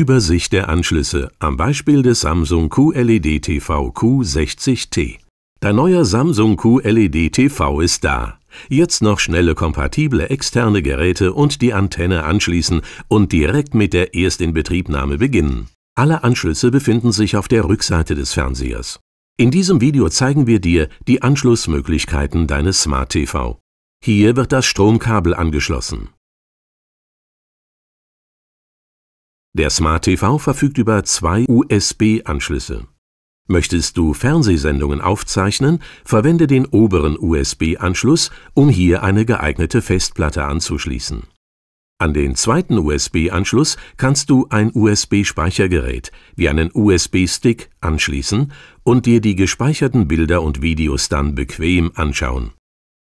Übersicht der Anschlüsse am Beispiel des Samsung QLED TV Q60T. Dein neuer Samsung QLED TV ist da. Jetzt noch schnelle kompatible externe Geräte und die Antenne anschließen und direkt mit der Erstinbetriebnahme beginnen. Alle Anschlüsse befinden sich auf der Rückseite des Fernsehers. In diesem Video zeigen wir dir die Anschlussmöglichkeiten deines Smart TV. Hier wird das Stromkabel angeschlossen. Der Smart TV verfügt über zwei USB-Anschlüsse. Möchtest du Fernsehsendungen aufzeichnen, verwende den oberen USB-Anschluss, um hier eine geeignete Festplatte anzuschließen. An den zweiten USB-Anschluss kannst du ein USB-Speichergerät wie einen USB-Stick anschließen und dir die gespeicherten Bilder und Videos dann bequem anschauen.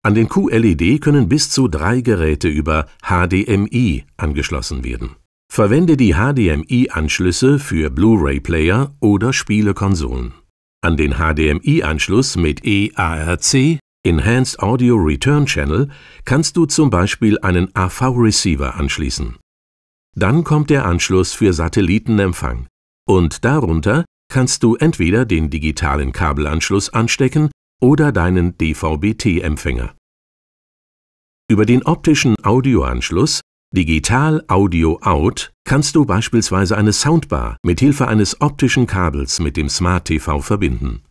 An den QLED können bis zu drei Geräte über HDMI angeschlossen werden. Verwende die HDMI-Anschlüsse für Blu-ray-Player oder Spielekonsolen. An den HDMI-Anschluss mit EARC Enhanced Audio Return Channel kannst du zum Beispiel einen AV-Receiver anschließen. Dann kommt der Anschluss für Satellitenempfang und darunter kannst du entweder den digitalen Kabelanschluss anstecken oder deinen DVB-T-Empfänger. Über den optischen Audioanschluss Digital Audio Out kannst du beispielsweise eine Soundbar mit Hilfe eines optischen Kabels mit dem Smart TV verbinden.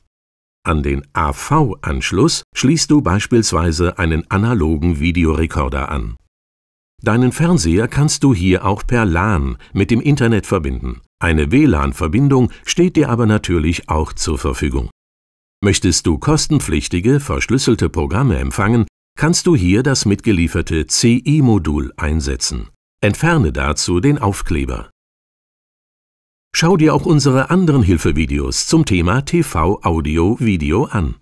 An den AV-Anschluss schließt du beispielsweise einen analogen Videorekorder an. Deinen Fernseher kannst du hier auch per LAN mit dem Internet verbinden. Eine WLAN-Verbindung steht dir aber natürlich auch zur Verfügung. Möchtest du kostenpflichtige, verschlüsselte Programme empfangen, kannst du hier das mitgelieferte CI-Modul einsetzen. Entferne dazu den Aufkleber. Schau dir auch unsere anderen Hilfevideos zum Thema TV Audio Video an.